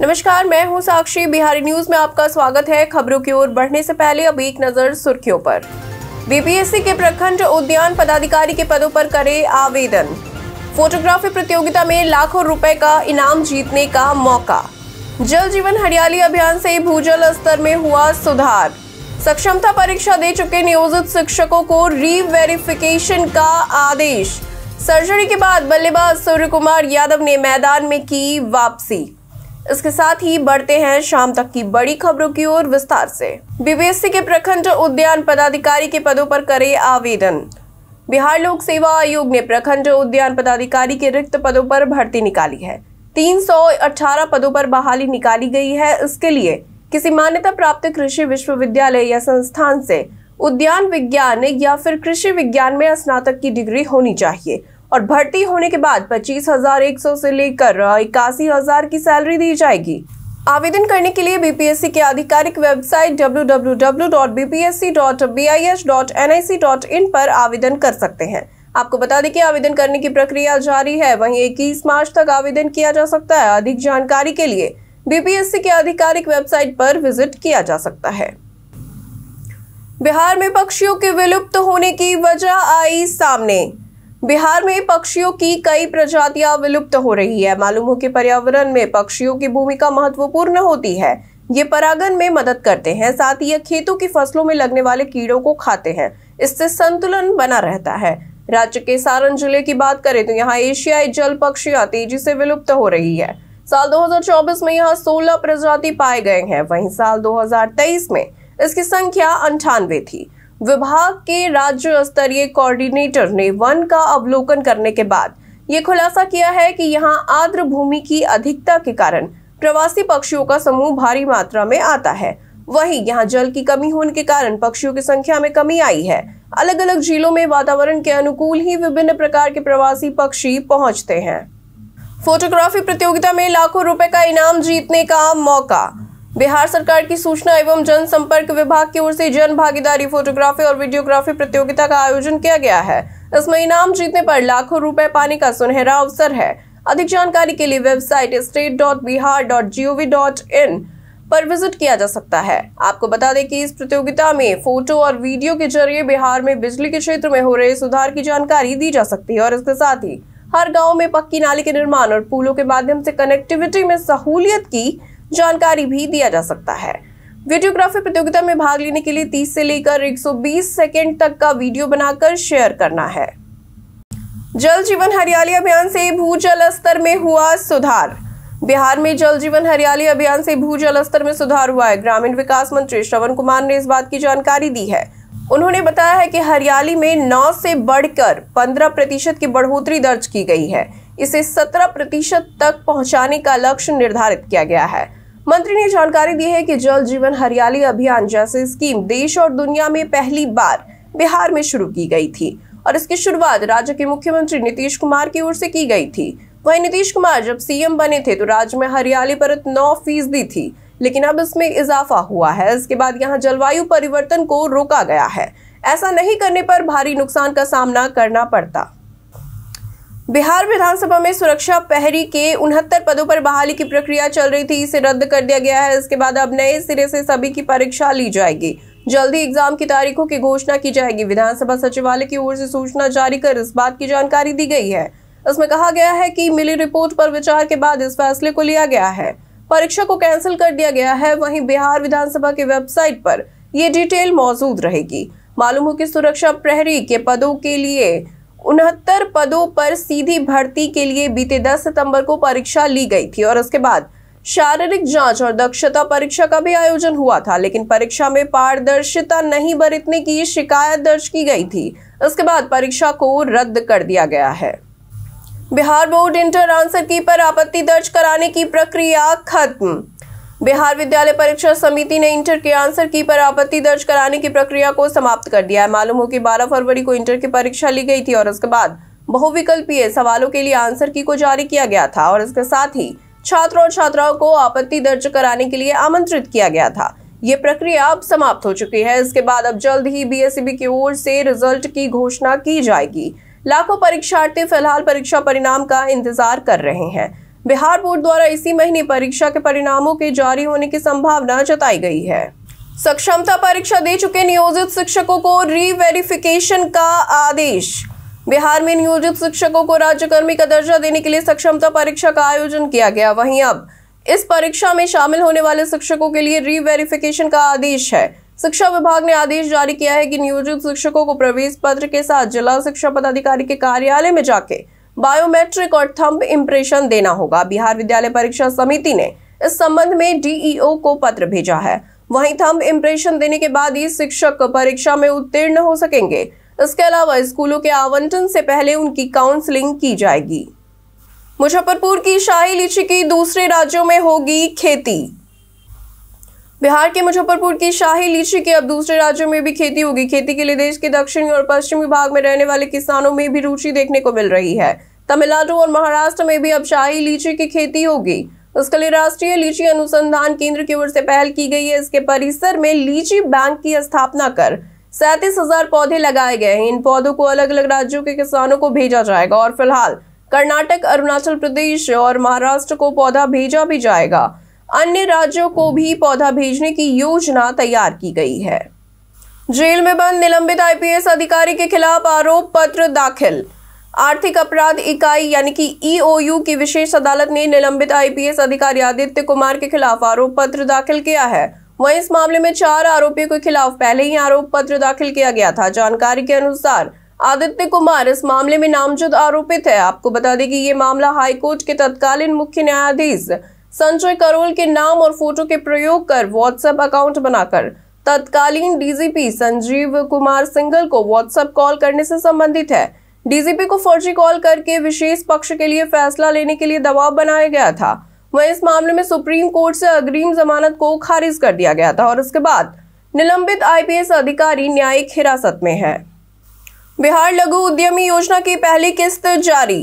नमस्कार मैं हूं साक्षी बिहारी न्यूज में आपका स्वागत है खबरों की ओर बढ़ने से पहले अब एक नजर सुर्खियों पर बीपीएससी e के प्रखंड उद्यान पदाधिकारी के पदों पर करे आवेदन फोटोग्राफी प्रतियोगिता में लाखों रुपए का इनाम जीतने का मौका जल जीवन हरियाली अभियान से भूजल स्तर में हुआ सुधार सक्षमता परीक्षा दे चुके नियोजित शिक्षकों को वेरिफिकेशन का आदेश सर्जरी के बाद बल्लेबाज सूर्य कुमार यादव ने मैदान में की वापसी इसके साथ ही बढ़ते हैं शाम तक की बड़ी खबरों की ओर विस्तार से बीबीएससी के प्रखंड उद्यान पदाधिकारी के पदों पर करे आवेदन बिहार लोक सेवा आयोग ने प्रखंड उद्यान पदाधिकारी के रिक्त पदों पर भर्ती निकाली है 318 पदों पर बहाली निकाली गई है इसके लिए किसी मान्यता प्राप्त कृषि विश्वविद्यालय या संस्थान से उद्यान विज्ञान या फिर कृषि विज्ञान में स्नातक की डिग्री होनी चाहिए और भर्ती होने के बाद पच्चीस हजार एक सौ से लेकर इक्यासी हजार की सैलरी दी जाएगी आवेदन करने के लिए बीपीएससी के आधिकारिक वेबसाइट www.bpsc.bis.nic.in पर आवेदन कर सकते हैं आपको बता दें कि आवेदन करने की प्रक्रिया जारी है वहीं इक्कीस मार्च तक आवेदन किया जा सकता है अधिक जानकारी के लिए बीपीएससी के आधिकारिक वेबसाइट पर विजिट किया जा सकता है बिहार में पक्षियों के विलुप्त होने की वजह आई सामने बिहार में पक्षियों की कई प्रजातियां विलुप्त हो रही है मालूम हो कि पर्यावरण में पक्षियों की भूमिका महत्वपूर्ण होती है ये परागन में मदद करते हैं साथ ही ये खेतों की फसलों में लगने वाले कीड़ों को खाते हैं इससे संतुलन बना रहता है राज्य के सारण जिले की बात करें तो यहाँ एशियाई जल पक्षियां तेजी से विलुप्त हो रही है साल 2024 में यहाँ 16 प्रजाति पाए गए हैं वहीं साल 2023 में इसकी संख्या अंठानवे थी विभाग के राज्य स्तरीय कोऑर्डिनेटर ने वन का अवलोकन करने के बाद ये खुलासा किया है कि यहाँ आर्द्र भूमि की अधिकता के कारण प्रवासी पक्षियों का समूह भारी मात्रा में आता है वहीं यहाँ जल की कमी होने के कारण पक्षियों की संख्या में कमी आई है अलग अलग जिलों में वातावरण के अनुकूल ही विभिन्न प्रकार के प्रवासी पक्षी पहुंचते हैं फोटोग्राफी प्रतियोगिता में लाखों रुपए का इनाम जीतने का मौका बिहार सरकार की सूचना एवं जनसंपर्क विभाग की ओर से जन भागीदारी फोटोग्राफी और वीडियोग्राफी प्रतियोगिता का आयोजन किया गया है इसमें इनाम जीतने पर लाखों रुपए पाने का सुनहरा अवसर है अधिक जानकारी के लिए website state dot Bihar dot G O V dot in पर विजिट किया जा सकता है आपको बता दें कि इस प्रतियोगिता में फोटो और वीडियो के जरिए बिहार में बिजली के क्षेत्र में हो रहे सुधार की जानकारी दी जा सकती है और इसके साथ ही हर गांव में पक्की नाली के निर्माण और पुलों के माध्यम से कनेक्टिविटी में सहूलियत की जानकारी भी दिया जा सकता है वीडियोग्राफी प्रतियोगिता में भाग लेने के लिए 30 से लेकर 120 सेकंड तक का वीडियो बनाकर शेयर करना है जल जीवन हरियाली अभियान से भूजल स्तर में हुआ सुधार बिहार में जल जीवन हरियाली अभियान से भूजल स्तर में सुधार हुआ है ग्रामीण विकास मंत्री श्रवण कुमार ने इस बात की जानकारी दी है उन्होंने बताया है कि हरियाली में नौ से बढ़कर पंद्रह प्रतिशत की बढ़ोतरी दर्ज की गई है इसे सत्रह प्रतिशत तक पहुंचाने का लक्ष्य निर्धारित किया गया है मंत्री ने जानकारी दी है कि जल जीवन हरियाली अभियान जैसी स्कीम देश और दुनिया में पहली बार बिहार में शुरू की गई थी और इसकी शुरुआत राज्य के मुख्यमंत्री नीतीश कुमार की ओर से की गई थी वहीं नीतीश कुमार जब सीएम बने थे तो राज्य में हरियाली परत नौ फीसदी थी लेकिन अब इसमें इजाफा हुआ है इसके बाद यहाँ जलवायु परिवर्तन को रोका गया है ऐसा नहीं करने पर भारी नुकसान का सामना करना पड़ता बिहार विधानसभा में सुरक्षा पहरी के उनहत्तर पदों पर बहाली की प्रक्रिया चल रही थी इसे रद्द कर दिया गया है इसके बाद अब नए सिरे से सभी की परीक्षा ली जाएगी जल्द ही एग्जाम की तारीखों की घोषणा की जाएगी विधानसभा सचिवालय की ओर से सूचना जारी कर इस बात की जानकारी दी गई है इसमें कहा गया है कि मिली रिपोर्ट पर विचार के बाद इस फैसले को लिया गया है परीक्षा को कैंसिल कर दिया गया है वहीं बिहार विधानसभा की वेबसाइट पर ये डिटेल मौजूद रहेगी मालूम हो कि सुरक्षा प्रहरी के पदों के लिए उनहत्तर पदों पर सीधी भर्ती के लिए बीते 10 सितंबर को परीक्षा ली गई थी और उसके बाद शारीरिक जांच और दक्षता परीक्षा का भी आयोजन हुआ था लेकिन परीक्षा में पारदर्शिता नहीं बरतने की शिकायत दर्ज की गई थी उसके बाद परीक्षा को रद्द कर दिया गया है बिहार बोर्ड इंटर आंसर की पर आपत्ति दर्ज कराने की प्रक्रिया खत्म बिहार विद्यालय परीक्षा समिति ने इंटर के आंसर की पर आपत्ति दर्ज कराने की प्रक्रिया को समाप्त कर दिया है मालूम हो कि 12 फरवरी को इंटर की परीक्षा ली गई थी और उसके बाद बहुविकल्पीय सवालों के लिए आंसर की को जारी किया गया था और इसके साथ ही छात्रों और छात्राओं को आपत्ति दर्ज कराने के लिए आमंत्रित किया गया था ये प्रक्रिया अब समाप्त हो चुकी है इसके बाद अब जल्द ही बीएसईबी e की ओर से रिजल्ट की घोषणा की जाएगी लाखों परीक्षार्थी फिलहाल परीक्षा परिणाम का इंतजार कर रहे हैं बिहार बोर्ड द्वारा इसी महीने परीक्षा के परिणामों के जारी होने की संभावना जताई गई है सक्षमता परीक्षा दे चुके नियोजित शिक्षकों को रीवेरिफिकेशन का आदेश बिहार में नियोजित शिक्षकों को राज्यकर्मी का दर्जा देने के लिए सक्षमता परीक्षा का आयोजन किया गया वहीं अब इस परीक्षा में शामिल होने वाले शिक्षकों के लिए रीवेरिफिकेशन का आदेश है शिक्षा विभाग ने आदेश जारी किया है कि नियोजित शिक्षकों को प्रवेश पत्र के साथ जिला शिक्षा पदाधिकारी के कार्यालय में जाके बायोमेट्रिक और थंब इम्प्रेशन देना होगा बिहार विद्यालय परीक्षा समिति ने इस संबंध में डीईओ को पत्र भेजा है वहीं थंब इम्प्रेशन देने के बाद ही शिक्षक परीक्षा में उत्तीर्ण हो सकेंगे इसके अलावा स्कूलों के आवंटन से पहले उनकी काउंसलिंग की जाएगी मुजफ्फरपुर की शाही लीची की दूसरे राज्यों में होगी खेती बिहार के मुजफ्फरपुर की शाही लीची के अब दूसरे राज्यों में भी खेती होगी खेती के लिए देश के दक्षिणी और पश्चिमी भाग में रहने वाले किसानों में भी रुचि देखने को मिल रही है तमिलनाडु और महाराष्ट्र में भी अब शाही लीची की खेती होगी उसके लिए राष्ट्रीय लीची अनुसंधान केंद्र की ओर से पहल की गई है इसके परिसर में लीची बैंक की स्थापना कर सैंतीस हजार पौधे लगाए गए हैं इन पौधों को अलग अलग राज्यों के किसानों को भेजा जाएगा और फिलहाल कर्नाटक अरुणाचल प्रदेश और महाराष्ट्र को पौधा भेजा भी जाएगा अन्य राज्यों को भी पौधा भेजने की योजना तैयार की गई है जेल में बंद निलंबित आईपीएस अधिकारी के खिलाफ आरोप पत्र दाखिल आर्थिक अपराध इकाई यानी कि ईओयू की विशेष अदालत ने निलंबित आईपीएस अधिकारी आदित्य कुमार के खिलाफ आरोप पत्र दाखिल किया है वहीं इस मामले में चार आरोपियों के खिलाफ पहले ही आरोप पत्र दाखिल किया गया था जानकारी के अनुसार आदित्य कुमार इस मामले में नामजद आरोपित है आपको बता दें कि ये मामला हाईकोर्ट के तत्कालीन मुख्य न्यायाधीश संजय करोल के नाम और फोटो के प्रयोग कर व्हाट्सएप अकाउंट बनाकर तत्कालीन डीजीपी संजीव कुमार सिंगल को व्हाट्सएप कॉल करने से संबंधित है डीजीपी को फर्जी कॉल करके विशेष पक्ष के लिए फैसला लेने के लिए दबाव बनाया गया था वह इस मामले में सुप्रीम कोर्ट से अग्रिम जमानत को खारिज कर दिया गया था और उसके बाद निलंबित आईपीएस अधिकारी न्यायिक हिरासत में है बिहार लघु उद्यमी योजना की पहली किस्त जारी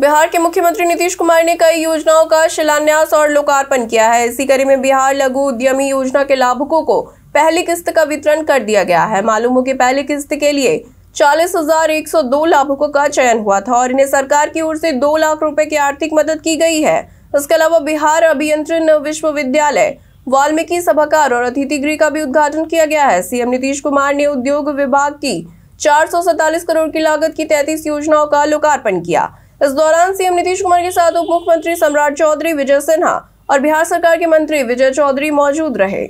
बिहार के मुख्यमंत्री नीतीश कुमार ने कई योजनाओं का शिलान्यास और लोकार्पण किया है इसी कड़ी में बिहार लघु उद्यमी योजना के लाभुकों को पहली किस्त का वितरण कर दिया गया है मालूम हो कि पहली किस्त के लिए चालीस हजार एक सौ दो लाभुकों का चयन हुआ था और इन्हें सरकार की ओर से दो लाख रुपए की आर्थिक मदद की गई है इसके अलावा बिहार अभियंत्रण विश्वविद्यालय वाल्मीकि सभाकार और अतिथि गृह का भी उद्घाटन किया गया है सीएम नीतीश कुमार ने उद्योग विभाग की चार करोड़ की लागत की तैतीस योजनाओं का लोकार्पण किया इस दौरान सीएम नीतीश कुमार के साथ उप मुख्यमंत्री सम्राट चौधरी विजय सिन्हा और बिहार सरकार के मंत्री विजय चौधरी मौजूद रहे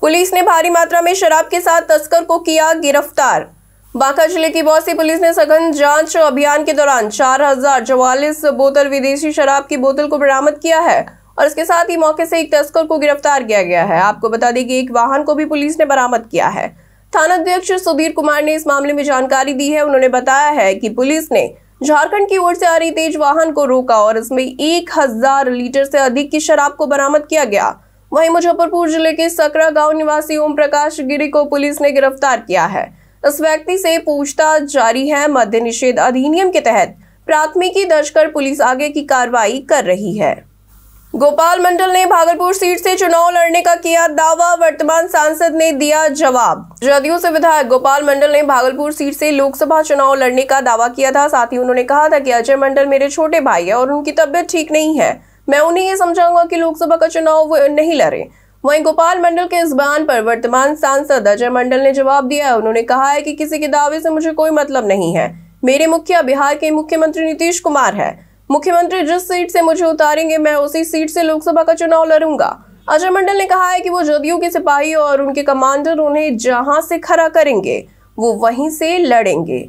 पुलिस ने भारी मात्रा में शराब के साथ तस्कर को किया गिरफ्तार बांका जिले की बौसी पुलिस ने सघन जांच अभियान के दौरान चार हजार चौवालीस बोतल विदेशी शराब की बोतल को बरामद किया है और इसके साथ ही मौके से एक तस्कर को गिरफ्तार किया गया है आपको बता दें कि एक वाहन को भी पुलिस ने बरामद किया है थाना अध्यक्ष सुधीर कुमार ने इस मामले में जानकारी दी है उन्होंने बताया है कि पुलिस ने झारखंड की ओर से आ रही तेज वाहन को रोका और इसमें एक हजार लीटर से अधिक की शराब को बरामद किया गया वहीं मुजफ्फरपुर जिले के सकरा गांव निवासी ओम प्रकाश गिरी को पुलिस ने गिरफ्तार किया है इस व्यक्ति से पूछताछ जारी है मध्य निषेध अधिनियम के तहत प्राथमिकी दर्ज कर पुलिस आगे की कार्रवाई कर रही है गोपाल मंडल ने भागलपुर सीट से चुनाव लड़ने का किया दावा वर्तमान सांसद ने दिया जवाब जदयू से विधायक गोपाल मंडल ने भागलपुर सीट से लोकसभा चुनाव लड़ने का दावा किया था साथ ही उन्होंने कहा था कि अजय मंडल मेरे छोटे भाई है और उनकी तबीयत ठीक नहीं है मैं उन्हें ये समझाऊंगा कि लोकसभा का चुनाव वो नहीं लड़े वहीं गोपाल मंडल के इस बयान पर वर्तमान सांसद अजय मंडल ने जवाब दिया है उन्होंने कहा है कि किसी के दावे से मुझे कोई मतलब नहीं है मेरे मुखिया बिहार के मुख्यमंत्री नीतीश कुमार है मुख्यमंत्री जिस सीट से मुझे उतारेंगे मैं उसी सीट से लोकसभा का चुनाव लड़ूंगा अजय मंडल ने कहा है कि वो जदयू के सिपाही और उनके कमांडर उन्हें जहां से खड़ा करेंगे वो वहीं से लड़ेंगे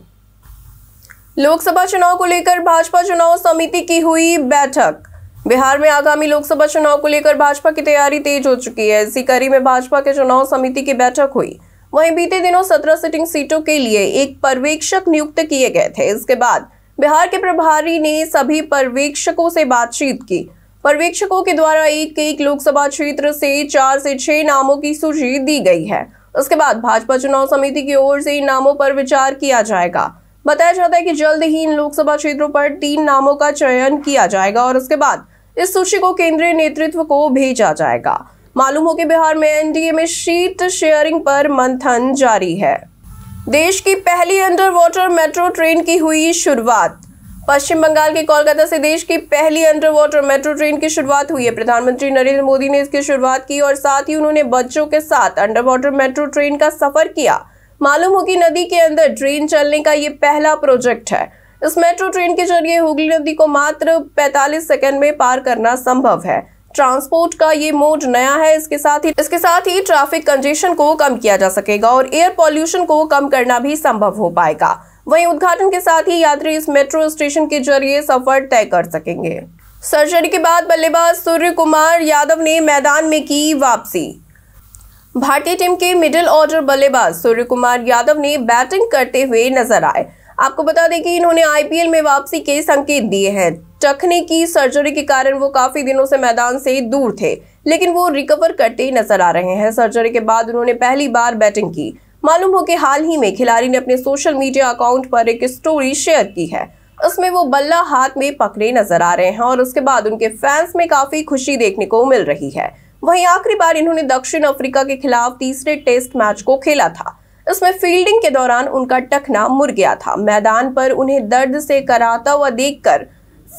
लोकसभा चुनाव को लेकर भाजपा चुनाव समिति की हुई बैठक बिहार में आगामी लोकसभा चुनाव को लेकर भाजपा की तैयारी तेज हो चुकी है इसी कड़ी में भाजपा के चुनाव समिति की बैठक हुई वहीं बीते दिनों सत्रह सिटिंग सीटों के लिए एक पर्यवेक्षक नियुक्त किए गए थे इसके बाद बिहार के प्रभारी ने सभी पर्यवेक्षकों से बातचीत की पर्यवेक्षकों के द्वारा एक एक लोकसभा क्षेत्र से चार से छह नामों की सूची दी गई है उसके बाद भाजपा चुनाव समिति की ओर से इन नामों पर विचार किया जाएगा बताया जाता है कि जल्द ही इन लोकसभा क्षेत्रों पर तीन नामों का चयन किया जाएगा और उसके बाद इस सूची को केंद्रीय नेतृत्व को भेजा जाएगा मालूम हो कि बिहार में एनडीए में सीट शेयरिंग पर मंथन जारी है देश की पहली अंडर वाटर मेट्रो ट्रेन की हुई शुरुआत पश्चिम बंगाल के कोलकाता से देश की पहली अंडर वाटर मेट्रो ट्रेन की शुरुआत हुई है प्रधानमंत्री नरेंद्र मोदी ने इसकी शुरुआत की और साथ ही उन्होंने बच्चों के साथ अंडर वाटर मेट्रो ट्रेन का सफर किया मालूम हो कि नदी के अंदर ट्रेन चलने का ये पहला प्रोजेक्ट है इस मेट्रो ट्रेन के जरिए हुगली नदी को मात्र 45 सेकंड में पार करना संभव है ट्रांसपोर्ट का ये मोड नया है इसके साथ ही इसके साथ ही ट्रैफिक कंजेशन को कम किया जा सकेगा और एयर पॉल्यूशन को कम करना भी संभव हो पाएगा वहीं उद्घाटन के साथ ही यात्री इस मेट्रो स्टेशन के जरिए सफर तय कर सकेंगे सर्जरी के बाद बल्लेबाज सूर्य कुमार यादव ने मैदान में की वापसी भारतीय टीम के मिडिल ऑर्डर बल्लेबाज सूर्य कुमार यादव ने बैटिंग करते हुए नजर आए आपको बता दें कि इन्होंने आईपीएल में वापसी के संकेत दिए हैं चखने की सर्जरी के कारण वो काफी दिनों से मैदान से दूर थे लेकिन वो रिकवर करते ही नजर आ रहे हैं सर्जरी के बाद उन्होंने पहली बार बैटिंग की मालूम हो कि हाल ही में खिलाड़ी ने अपने सोशल मीडिया अकाउंट पर एक स्टोरी शेयर की है उसमें वो बल्ला हाथ में पकड़े नजर आ रहे हैं और उसके बाद उनके फैंस में काफी खुशी देखने को मिल रही है वहीं आखिरी बार इन्होंने दक्षिण अफ्रीका के खिलाफ तीसरे टेस्ट मैच को खेला था इसमें फील्डिंग के दौरान उनका टखना मुड़ गया था मैदान पर उन्हें दर्द से कराता हुआ देखकर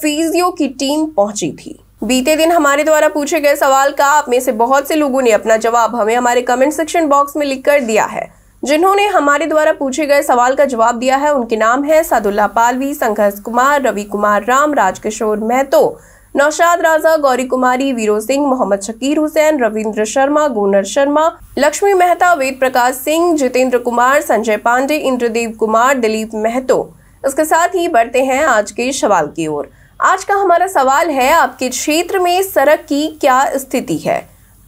फिजियो की टीम पहुंची थी बीते दिन हमारे द्वारा पूछे गए सवाल का आप में से बहुत से लोगों ने अपना जवाब हमें हमारे कमेंट सेक्शन बॉक्स में लिख कर दिया है जिन्होंने हमारे द्वारा पूछे गए सवाल का जवाब दिया है उनके नाम है सादुल्ला पालवी संघर्ष कुमार रवि कुमार राम राजकिशोर महतो नौशाद राजा गौरी कुमारी वीरो सिंह मोहम्मद शकीर हुसैन रविंद्र शर्मा गोनर शर्मा लक्ष्मी मेहता वेद प्रकाश सिंह जितेंद्र कुमार संजय पांडे इंद्रदेव कुमार दिलीप महतो इसके साथ ही बढ़ते हैं आज के सवाल की ओर आज का हमारा सवाल है आपके क्षेत्र में सड़क की क्या स्थिति है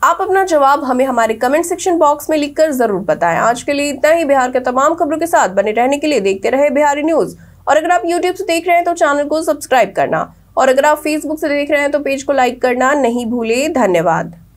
आप अपना जवाब हमें हमारे कमेंट सेक्शन बॉक्स में लिखकर जरूर बताएं आज के लिए इतना ही बिहार के तमाम खबरों के साथ बने रहने के लिए देखते रहे बिहारी न्यूज और अगर आप यूट्यूब से देख रहे हैं तो चैनल को सब्सक्राइब करना और अगर आप फेसबुक से देख रहे हैं तो पेज को लाइक करना नहीं भूले धन्यवाद